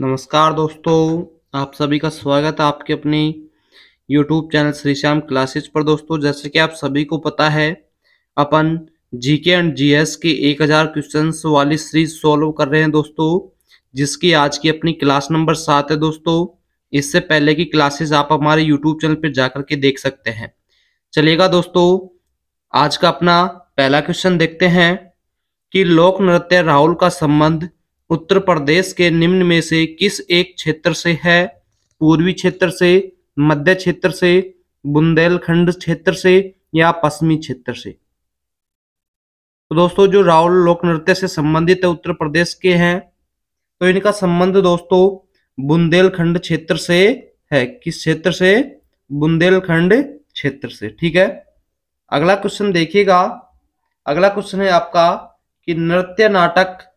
नमस्कार दोस्तों आप सभी का स्वागत है आपके अपने YouTube channel Shri Shyam classes पर दोस्तों जैसे कि आप सभी को पता है अपन जीके एंड जीएस के 1000 क्वेश्चंस वाली सीरीज सॉल्व कर रहे हैं दोस्तों जिसकी आज की अपनी क्लास नंबर सात है दोस्तों इससे पहले की क्लासेस आप हमारे YouTube चैनल पर जाकर के देख सकते हैं चलिएगा दोस्तों आज का अपना पहला क्वेश्चन देखते हैं कि लोक नृत्य राहुल का संबंध उत्तर प्रदेश के निम्न में से किस एक क्षेत्र से है पूर्वी क्षेत्र से मध्य क्षेत्र से बुंदेलखंड क्षेत्र से या पश्चिमी क्षेत्र से तो दोस्तों जो रावल लोक नृत्य से संबंधित है उत्तर प्रदेश के हैं तो इनका संबंध दोस्तों बुंदेलखंड क्षेत्र से है किस क्षेत्र से बुंदेलखंड क्षेत्र से ठीक है अगला क्वेश्चन देखिएगा अगला क्वेश्चन है आपका कि नृत्य नाटक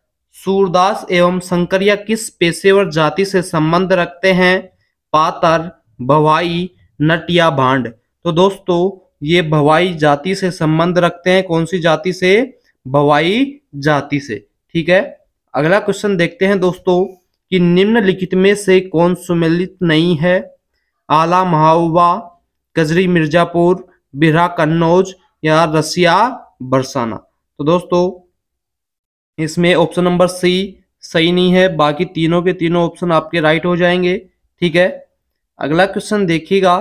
सूरदास एवं शंकरिया किस पेशेवर जाति से संबंध रखते हैं पातर भवाई नट या भांड तो दोस्तों ये भवाई जाति से संबंध रखते हैं कौन सी जाति से भवाई जाति से ठीक है अगला क्वेश्चन देखते हैं दोस्तों कि निम्नलिखित में से कौन सुमिलित नहीं है आला महाउबा कजरी मिर्जापुर बिरा कन्नौज या रसिया बरसाना तो दोस्तों इसमें ऑप्शन नंबर सी सही नहीं है बाकी तीनों के तीनों ऑप्शन आपके राइट हो जाएंगे ठीक है अगला क्वेश्चन देखिएगा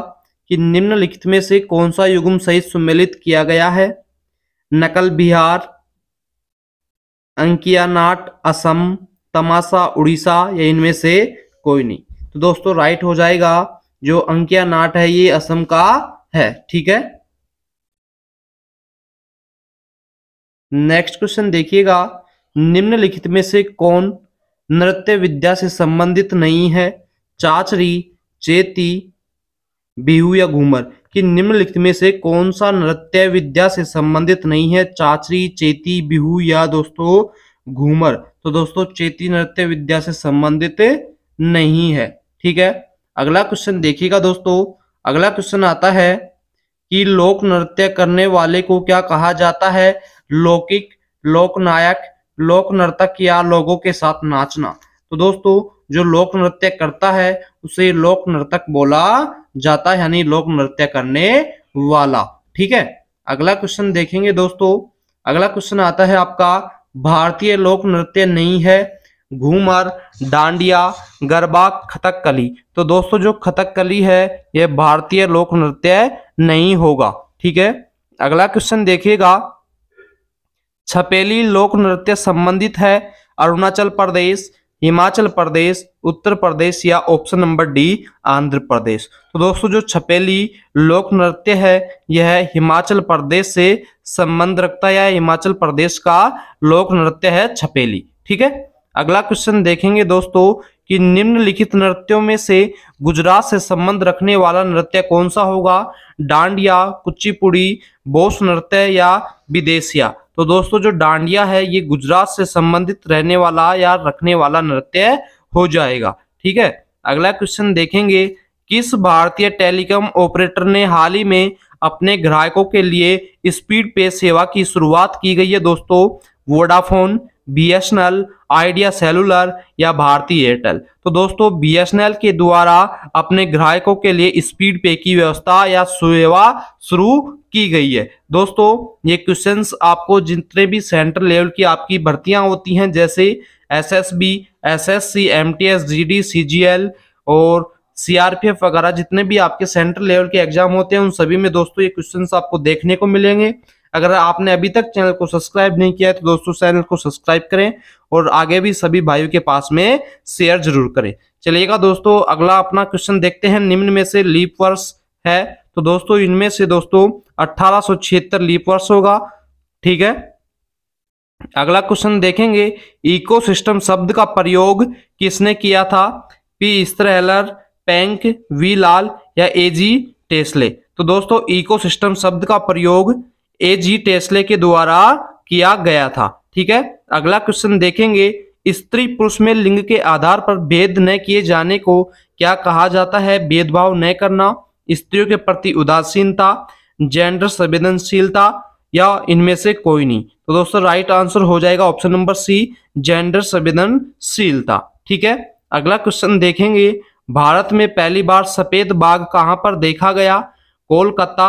कि निम्नलिखित में से कौन सा युगम सही सम्मिलित किया गया है नकल बिहार अंकिया नाट असम तमाशा उड़ीसा या इनमें से कोई नहीं तो दोस्तों राइट हो जाएगा जो अंकिया नाट है ये असम का है ठीक है नेक्स्ट क्वेश्चन देखिएगा निम्नलिखित में से कौन नृत्य विद्या से संबंधित नहीं है चाचरी चेती बिहू या घूमर कि निम्नलिखित में से कौन सा नृत्य विद्या से संबंधित नहीं है चाचरी चेती बिहू या दोस्तों घूमर तो दोस्तों चेती नृत्य विद्या से संबंधित नहीं है ठीक है अगला क्वेश्चन देखिएगा दोस्तों अगला क्वेश्चन आता है कि लोक नृत्य करने वाले को क्या कहा जाता है लौकिक लोकनायक लोक नर्तक या लोगों के साथ नाचना तो दोस्तों जो लोक नृत्य करता है उसे लोक नर्तक बोला जाता है यानी लोक नृत्य करने वाला ठीक है अगला क्वेश्चन देखेंगे दोस्तों अगला क्वेश्चन आता है आपका भारतीय लोक नृत्य नहीं है घूमर डांडिया गरबा खतकली तो दोस्तों जो खतकली है यह भारतीय लोक नृत्य नहीं होगा ठीक है अगला क्वेश्चन देखिएगा छपेली लोक नृत्य संबंधित है अरुणाचल प्रदेश हिमाचल प्रदेश उत्तर प्रदेश या option number D Andhra Pradesh तो दोस्तों जो छपेली लोक नृत्य है यह हिमाचल प्रदेश से संबंध रखता है हिमाचल प्रदेश का लोक नृत्य है छपेली ठीक है अगला क्वेश्चन देखेंगे दोस्तों कि निम्नलिखित नृत्यों में से गुजरात से संबंध रखने वाला नृत्य कौन सा होगा डांडिया कुचिपुड़ी बोस नृत्य या विदेशिया तो दोस्तों जो डांडिया है ये गुजरात से संबंधित रहने वाला या रखने वाला नृत्य हो जाएगा ठीक है अगला क्वेश्चन देखेंगे किस भारतीय टेलीकॉम ऑपरेटर ने हाल ही में अपने ग्राहकों के लिए स्पीड पे सेवा की शुरुआत की गई है दोस्तों Vodafone B S L idea cellular या भारतीय एयरटेल तो दोस्तों बी एस एल के द्वारा अपने ग्राहकों के लिए स्पीड पे की व्यवस्था या सेवा शुरू की गई है दोस्तों ये क्वेश्चंस आपको जितने भी सेंटर लेवल की आपकी भर्तियां होती हैं जैसे S S B S S C M T S G D C G L और सीआरपीएफ वगैरह जितने भी आपके सेंटर लेवल के एग्जाम होते हैं उन सभी में दोस्तों ये क्वेश्चन आपको देखने को मिलेंगे अगर आपने अभी तक चैनल को सब्सक्राइब नहीं किया है तो दोस्तों चैनल को सब्सक्राइब करें और आगे भी सभी भाइयों के पास में शेयर जरूर करें चलिएगा दोस्तों अगला अपना क्वेश्चन देखते हैं निम्न में से लीप वर्ष है तो दोस्तों इनमें से दोस्तों अट्ठारह लीप वर्ष होगा ठीक है अगला क्वेश्चन देखेंगे इकोसिस्टम शब्द का प्रयोग किसने किया था पी स्त्रहलर पैंक वी लाल या एजी टेस्ले तो दोस्तों इकोसिस्टम शब्द का प्रयोग ए जी टेस्ले के द्वारा किया गया था ठीक है अगला क्वेश्चन देखेंगे स्त्री पुरुष में लिंग के आधार पर भेद न किए जाने को क्या कहा जाता है भेदभाव न करना स्त्रियों के प्रति उदासीनता जेंडर संवेदनशीलता या इनमें से कोई नहीं तो दोस्तों राइट आंसर हो जाएगा ऑप्शन नंबर सी जेंडर संवेदनशीलता ठीक है अगला क्वेश्चन देखेंगे भारत में पहली बार सफेद बाघ कहाँ पर देखा गया कोलकाता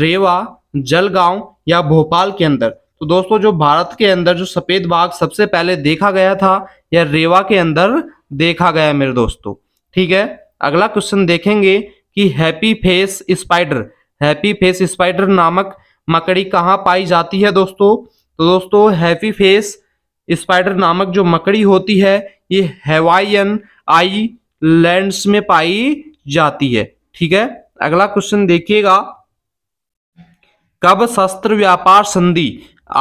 रेवा जलगांव या भोपाल के अंदर तो दोस्तों जो भारत के अंदर जो सफेद बाघ सबसे पहले देखा गया था या रेवा के अंदर देखा गया मेरे दोस्तों ठीक है अगला क्वेश्चन देखेंगे कि happy face spider happy face spider नामक मकड़ी कहाँ पाई जाती है दोस्तों तो दोस्तों हैप्पी फेस स्पाइडर नामक जो मकड़ी होती है ये हेवाइन आई लैंड्स में पाई जाती है ठीक है अगला क्वेश्चन देखिएगा कब शस्त्र व्यापार संधि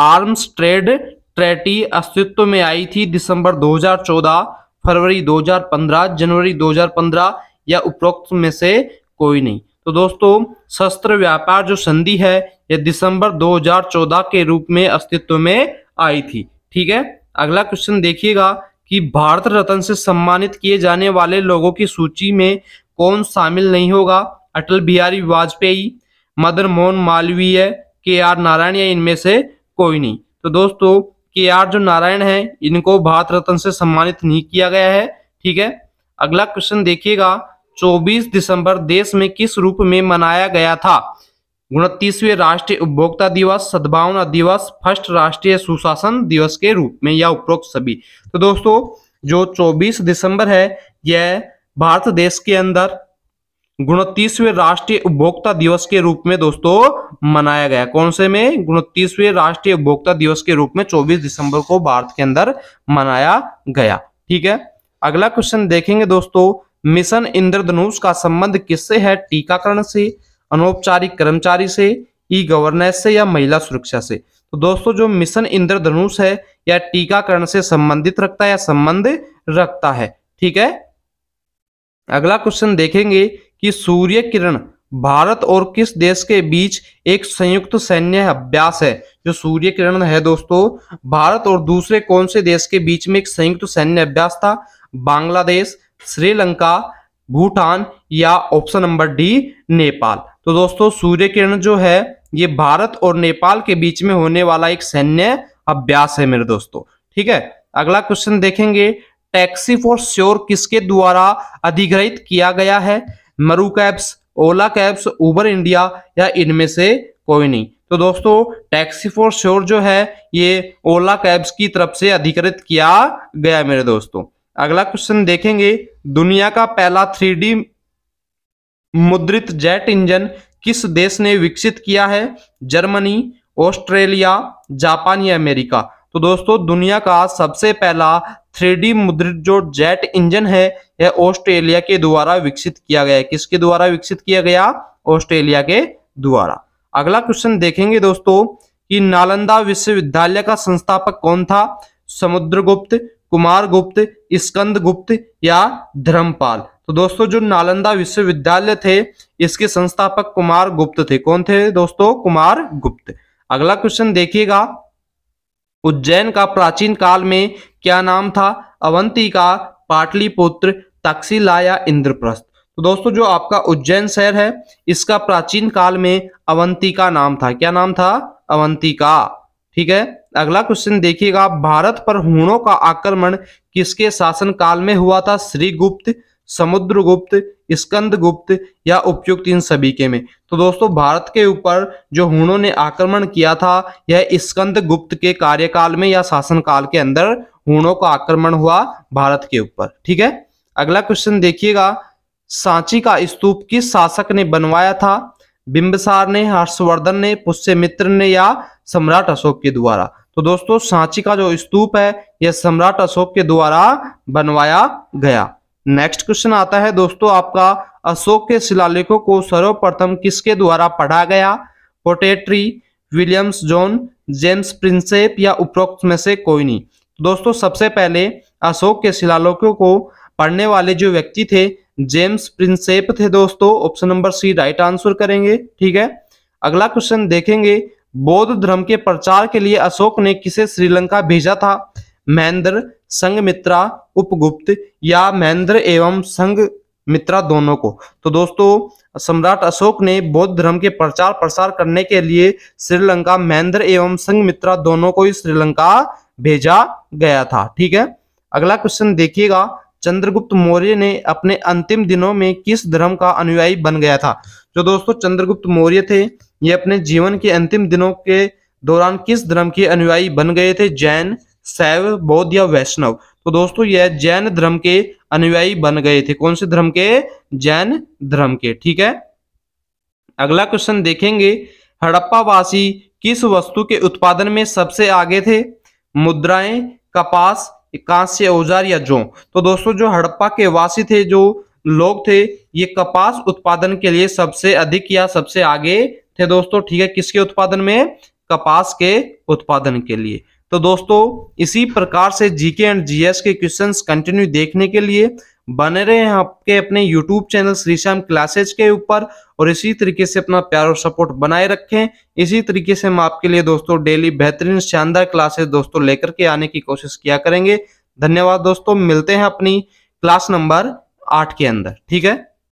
आर्म्स ट्रेड ट्रेटी अस्तित्व में आई थी दिसंबर 2014 फरवरी 2015 जनवरी 2015 या उपरोक्त में से कोई नहीं तो दोस्तों शस्त्र व्यापार जो संधि है यह दिसंबर 2014 के रूप में अस्तित्व में आई थी ठीक है अगला क्वेश्चन देखिएगा कि भारत रत्न से सम्मानित किए जाने वाले लोगों की सूची में कौन शामिल नहीं होगा अटल बिहारी वाजपेयी मदर मोहन मालवीय के आर नारायण या इनमें से कोई नहीं तो दोस्तों के आर जो नारायण है इनको भारत रत्न से सम्मानित नहीं किया गया है ठीक है अगला क्वेश्चन देखिएगा 24 दिसंबर देश में किस रूप में मनाया गया था उनतीसवें राष्ट्रीय उपभोक्ता दिवस सद्भावना दिवस फर्स्ट राष्ट्रीय सुशासन दिवस के रूप में या उपरोक्त सभी तो दोस्तों जो 24 दिसंबर है यह भारत देश के अंदर गुणतीसवें राष्ट्रीय उपभोक्ता दिवस के रूप में दोस्तों मनाया गया कौन से में गुणतीसवें राष्ट्रीय उपभोक्ता दिवस के रूप में 24 दिसंबर को भारत के अंदर मनाया गया ठीक है अगला क्वेश्चन देखेंगे दोस्तों मिशन इंद्रधनुष का संबंध किससे है टीकाकरण से अनौपचारिक कर्मचारी से ई गवर्नेंस से या महिला सुरक्षा से तो दोस्तों जो मिशन इंद्रधनुष है या टीकाकरण से संबंधित रखता है या संबंध रखता है ठीक है अगला क्वेश्चन देखेंगे कि सूर्य किरण भारत और किस देश के बीच एक संयुक्त सैन्य अभ्यास है जो सूर्य किरण है दोस्तों भारत और दूसरे कौन से देश के बीच में एक संयुक्त सैन्य अभ्यास था बांग्लादेश श्रीलंका भूटान या ऑप्शन नंबर डी नेपाल तो दोस्तों सूर्य किरण जो है ये भारत और नेपाल के बीच में होने वाला एक सैन्य अभ्यास है मेरे दोस्तों ठीक है अगला क्वेश्चन देखेंगे टैक्सी फॉर श्योर किसके द्वारा अधिग्रहित किया गया है Meru cabs Ola cabs Uber India या इनमें से कोई नहीं तो दोस्तों टैक्सी फॉर श्योर जो है ये ओला कैब्स की तरफ से अधिकृत किया गया मेरे दोस्तों अगला क्वेश्चन देखेंगे दुनिया का पहला थ्री मुद्रित जेट इंजन किस देश ने विकसित किया है जर्मनी ऑस्ट्रेलिया जापान या अमेरिका तो दोस्तों दुनिया का सबसे पहला थ्री मुद्रित जो जेट इंजन है यह ऑस्ट्रेलिया के द्वारा विकसित किया गया है किसके द्वारा विकसित किया गया ऑस्ट्रेलिया के द्वारा अगला क्वेश्चन देखेंगे दोस्तों कि नालंदा विश्वविद्यालय का संस्थापक कौन था समुद्रगुप्त कुमार गुप्त स्कंद गुप्त या धर्मपाल तो दोस्तों जो नालंदा विश्वविद्यालय थे इसके संस्थापक कुमार गुप्त थे कौन थे दोस्तों कुमार गुप्त अगला क्वेश्चन देखिएगा उज्जैन का प्राचीन काल में क्या नाम था अवंती का पाटलिपुत्र तक्षशिला या इंद्रप्रस्थ तो दोस्तों जो आपका उज्जैन शहर है इसका प्राचीन काल में अवंती का नाम था क्या नाम था अवंती का ठीक है अगला क्वेश्चन देखिएगा भारत पर हुणों का आक्रमण किसके शासन काल में हुआ था श्रीगुप्त समुद्रगुप्त स्कंदगुप्त या उपयुक्त इन सभी के में तो दोस्तों भारत के ऊपर जो हुणों ने आक्रमण किया था यह स्कंदगुप्त के कार्यकाल में या शासनकाल के अंदर हूणों का आक्रमण हुआ भारत के ऊपर ठीक है अगला क्वेश्चन देखिएगा सांची का स्तूप किस शासक ने बनवाया था बिंबसार ने हर्षवर्धन ने पुष्यमित्र ने या सम्राट अशोक के द्वारा तो दोस्तों सांची का जो स्तूप है यह सम्राट अशोक के द्वारा बनवाया गया नेक्स्ट क्वेश्चन आता है दोस्तों आपका अशोक के शिलालेखों को सर्वप्रथम किसके द्वारा पढ़ा गया पोटेट्री विलियम्स जॉन जेम्स प्रिंसेप या उपरोक्त में से कोई नहीं दोस्तों सबसे पहले अशोक के शिलालेखों को पढ़ने वाले जो व्यक्ति थे जेम्स प्रिंसेप थे दोस्तों option number C right answer करेंगे ठीक है अगला क्वेश्चन देखेंगे बौद्ध धर्म के प्रचार के लिए अशोक ने किसे श्रीलंका भेजा था महेंद्र मित्रा उपगुप्त या महेंद्र एवं संग मित्रा दोनों को तो दोस्तों सम्राट अशोक ने बौद्ध धर्म के प्रचार प्रसार करने के लिए श्रीलंका महेंद्र एवं मित्रा दोनों को ही श्रीलंका भेजा गया था ठीक है अगला क्वेश्चन देखिएगा चंद्रगुप्त मौर्य ने अपने अंतिम दिनों में किस धर्म का अनुयायी बन गया था जो तो दोस्तों चंद्रगुप्त मौर्य थे ये अपने जीवन के अंतिम दिनों के दौरान किस धर्म के अनुयायी बन गए थे जैन शैव बौद्ध या वैष्णव तो दोस्तों यह जैन धर्म के अनुयायी बन गए थे कौन से धर्म के जैन धर्म के ठीक है अगला क्वेश्चन देखेंगे हड़प्पा वासी किस वस्तु के उत्पादन में सबसे आगे थे मुद्राएं कपास कांस्य औजार या जौ तो दोस्तों जो हड़प्पा के वासी थे जो लोग थे ये कपास उत्पादन के लिए सबसे अधिक या सबसे आगे थे दोस्तों ठीक है किसके उत्पादन में कपास के उत्पादन के लिए तो दोस्तों इसी प्रकार से जीके एंड जीएस के क्वेश्चंस कंटिन्यू देखने के लिए बने रहे हैं आपके अपने YouTube channel Shri Shyam classes के ऊपर और इसी तरीके से अपना प्यार और सपोर्ट बनाए रखें इसी तरीके से हम आपके लिए दोस्तों डेली बेहतरीन शानदार क्लासेस दोस्तों लेकर के आने की कोशिश किया करेंगे धन्यवाद दोस्तों मिलते हैं अपनी क्लास नंबर आठ के अंदर ठीक है